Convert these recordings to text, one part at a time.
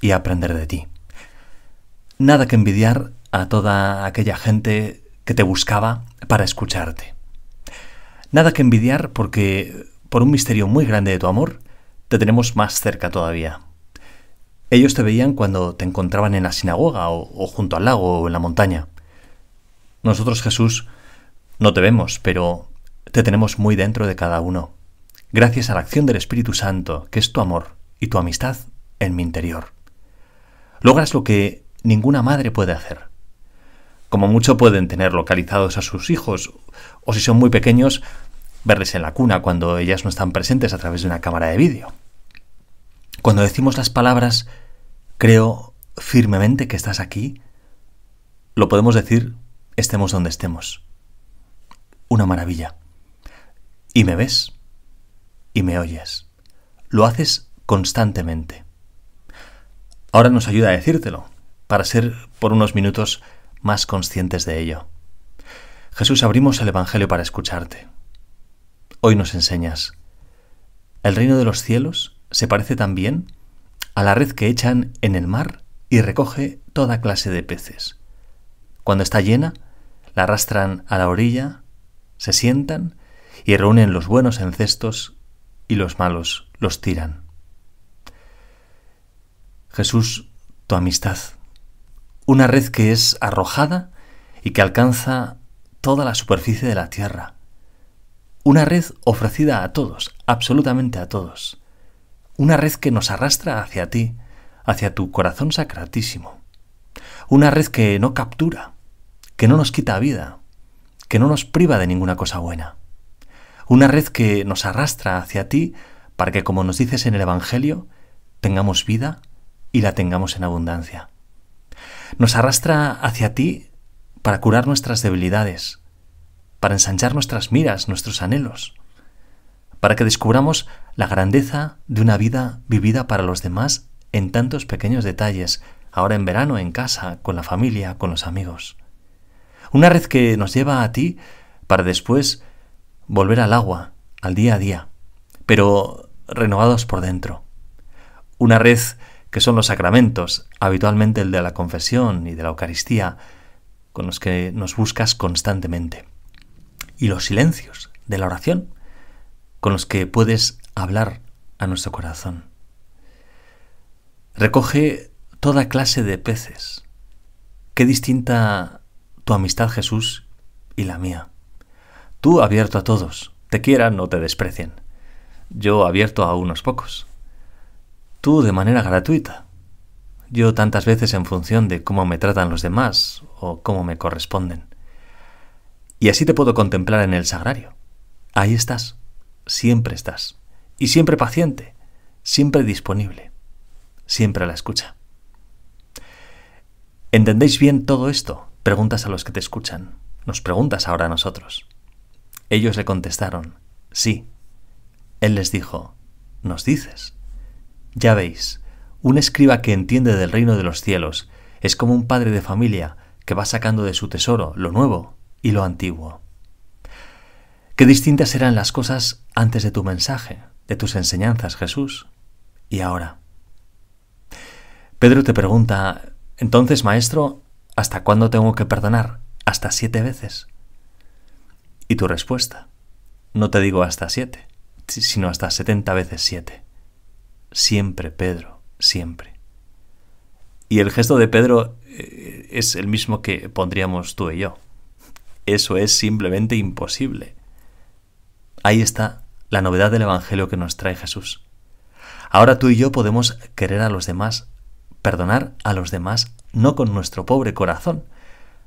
y aprender de ti. Nada que envidiar a toda aquella gente que te buscaba para escucharte. Nada que envidiar porque, por un misterio muy grande de tu amor, te tenemos más cerca todavía. Ellos te veían cuando te encontraban en la sinagoga o, junto al lago o en la montaña. Nosotros, Jesús, no te vemos, pero te tenemos muy dentro de cada uno, gracias a la acción del Espíritu Santo, que es tu amor y tu amistad en mi interior. Logras lo que ninguna madre puede hacer. Como mucho pueden tener localizados a sus hijos, o si son muy pequeños, verles en la cuna cuando ellas no están presentes a través de una cámara de vídeo. Cuando decimos las palabras, creo firmemente que estás aquí, lo podemos decir estemos donde estemos. Una maravilla. Y me ves y me oyes. Lo haces constantemente ahora nos ayuda a decírtelo, para ser por unos minutos más conscientes de ello. Jesús, abrimos el Evangelio para escucharte. Hoy nos enseñas, el reino de los cielos se parece también a la red que echan en el mar y recoge toda clase de peces. Cuando está llena, la arrastran a la orilla, se sientan y reúnen los buenos en cestos y los malos los tiran. Jesús, tu amistad. Una red que es arrojada y que alcanza toda la superficie de la tierra. Una red ofrecida a todos, absolutamente a todos. Una red que nos arrastra hacia ti, hacia tu corazón sacratísimo. Una red que no captura, que no nos quita vida, que no nos priva de ninguna cosa buena. Una red que nos arrastra hacia ti para que, como nos dices en el Evangelio, tengamos vida, y la tengamos en abundancia. Nos arrastra hacia ti para curar nuestras debilidades, para ensanchar nuestras miras, nuestros anhelos, para que descubramos la grandeza de una vida vivida para los demás en tantos pequeños detalles, ahora en verano, en casa, con la familia, con los amigos. Una red que nos lleva a ti para después volver al agua, al día a día, pero renovados por dentro. Una red que son los sacramentos, habitualmente el de la confesión y de la Eucaristía, con los que nos buscas constantemente. Y los silencios de la oración, con los que puedes hablar a nuestro corazón. Recoge toda clase de peces. Qué distinta tu amistad, Jesús, y la mía. Tú abierto a todos, te quieran o te desprecien. Yo abierto a unos pocos tú de manera gratuita, yo tantas veces en función de cómo me tratan los demás o cómo me corresponden. Y así te puedo contemplar en el sagrario. Ahí estás, siempre estás, y siempre paciente, siempre disponible, siempre a la escucha. ¿Entendéis bien todo esto? Preguntas a los que te escuchan. Nos preguntas ahora a nosotros. Ellos le contestaron, sí. Él les dijo, ¿nos dices? Ya veis, un escriba que entiende del reino de los cielos es como un padre de familia que va sacando de su tesoro lo nuevo y lo antiguo. Qué distintas eran las cosas antes de tu mensaje, de tus enseñanzas, Jesús, y ahora. Pedro te pregunta, entonces, maestro, ¿hasta cuándo tengo que perdonar? ¿Hasta siete veces? Y tu respuesta, no te digo hasta siete, sino hasta setenta veces siete siempre, Pedro, siempre. Y el gesto de Pedro eh, es el mismo que pondríamos tú y yo. Eso es simplemente imposible. Ahí está la novedad del Evangelio que nos trae Jesús. Ahora tú y yo podemos querer a los demás, perdonar a los demás, no con nuestro pobre corazón,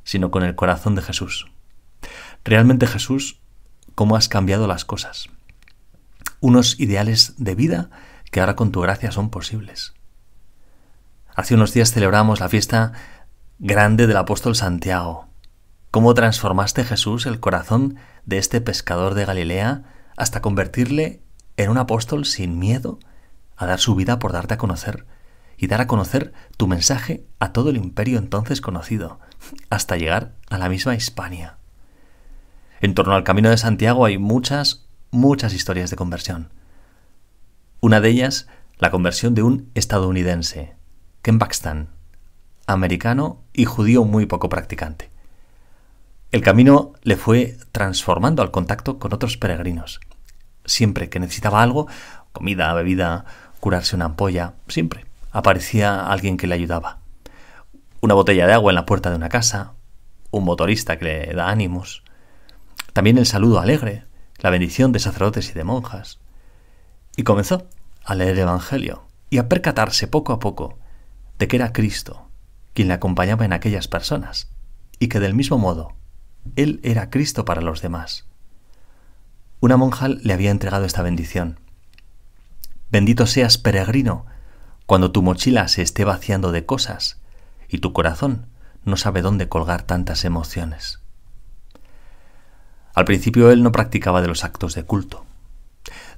sino con el corazón de Jesús. Realmente Jesús, cómo has cambiado las cosas. Unos ideales de vida que ahora con tu gracia son posibles. Hace unos días celebramos la fiesta grande del apóstol Santiago. Cómo transformaste Jesús el corazón de este pescador de Galilea hasta convertirle en un apóstol sin miedo a dar su vida por darte a conocer y dar a conocer tu mensaje a todo el imperio entonces conocido, hasta llegar a la misma Hispania. En torno al camino de Santiago hay muchas, muchas historias de conversión. Una de ellas, la conversión de un estadounidense, Ken Baxton, americano y judío muy poco practicante. El camino le fue transformando al contacto con otros peregrinos. Siempre que necesitaba algo, comida, bebida, curarse una ampolla, siempre aparecía alguien que le ayudaba. Una botella de agua en la puerta de una casa, un motorista que le da ánimos, también el saludo alegre, la bendición de sacerdotes y de monjas. Y comenzó a leer el Evangelio y a percatarse poco a poco de que era Cristo quien le acompañaba en aquellas personas y que del mismo modo Él era Cristo para los demás. Una monja le había entregado esta bendición. Bendito seas, peregrino, cuando tu mochila se esté vaciando de cosas y tu corazón no sabe dónde colgar tantas emociones. Al principio él no practicaba de los actos de culto.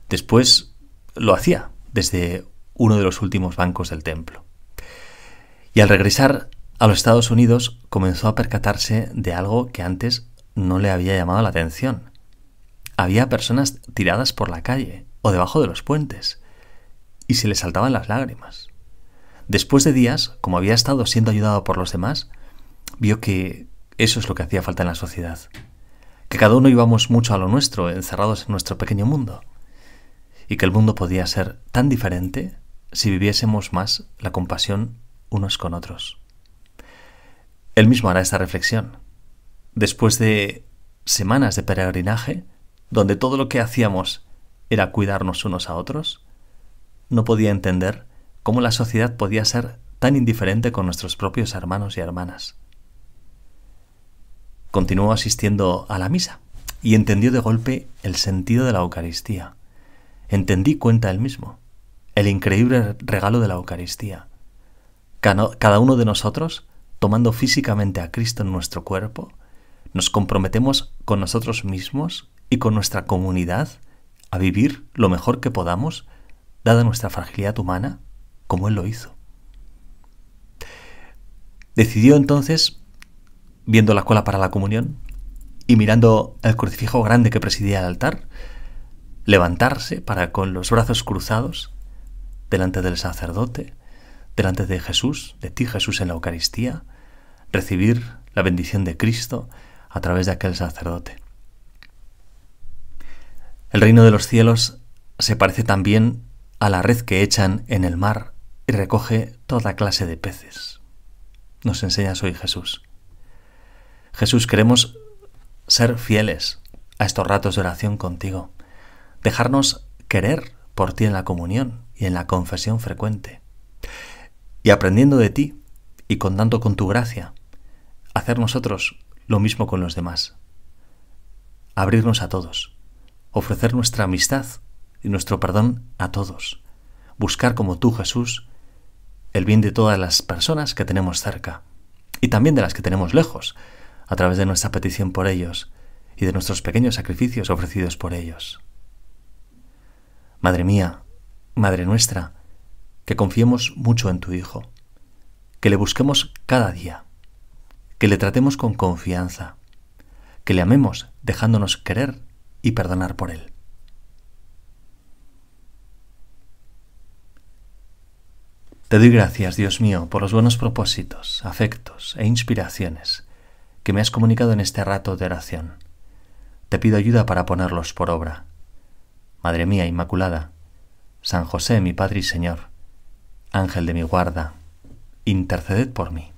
Después lo hacía, desde uno de los últimos bancos del templo. Y al regresar a los Estados Unidos comenzó a percatarse de algo que antes no le había llamado la atención. Había personas tiradas por la calle o debajo de los puentes y se le saltaban las lágrimas. Después de días, como había estado siendo ayudado por los demás, vio que eso es lo que hacía falta en la sociedad. Que cada uno íbamos mucho a lo nuestro, encerrados en nuestro pequeño mundo y que el mundo podía ser tan diferente si viviésemos más la compasión unos con otros. Él mismo hará esta reflexión. Después de semanas de peregrinaje, donde todo lo que hacíamos era cuidarnos unos a otros, no podía entender cómo la sociedad podía ser tan indiferente con nuestros propios hermanos y hermanas. Continuó asistiendo a la misa y entendió de golpe el sentido de la Eucaristía entendí, cuenta él mismo, el increíble regalo de la Eucaristía. Cada uno de nosotros, tomando físicamente a Cristo en nuestro cuerpo, nos comprometemos con nosotros mismos y con nuestra comunidad a vivir lo mejor que podamos, dada nuestra fragilidad humana, como Él lo hizo. Decidió entonces, viendo la cola para la comunión y mirando el crucifijo grande que presidía el altar, levantarse para con los brazos cruzados delante del sacerdote, delante de Jesús, de ti Jesús en la Eucaristía, recibir la bendición de Cristo a través de aquel sacerdote. El reino de los cielos se parece también a la red que echan en el mar y recoge toda clase de peces. Nos enseñas hoy Jesús. Jesús, queremos ser fieles a estos ratos de oración contigo dejarnos querer por ti en la comunión y en la confesión frecuente. Y aprendiendo de ti y contando con tu gracia, hacer nosotros lo mismo con los demás. Abrirnos a todos, ofrecer nuestra amistad y nuestro perdón a todos, buscar como tú, Jesús, el bien de todas las personas que tenemos cerca y también de las que tenemos lejos, a través de nuestra petición por ellos y de nuestros pequeños sacrificios ofrecidos por ellos. Madre mía, Madre nuestra, que confiemos mucho en tu Hijo, que le busquemos cada día, que le tratemos con confianza, que le amemos dejándonos querer y perdonar por él. Te doy gracias, Dios mío, por los buenos propósitos, afectos e inspiraciones que me has comunicado en este rato de oración. Te pido ayuda para ponerlos por obra Madre mía Inmaculada, San José mi Padre y Señor, Ángel de mi guarda, interceded por mí.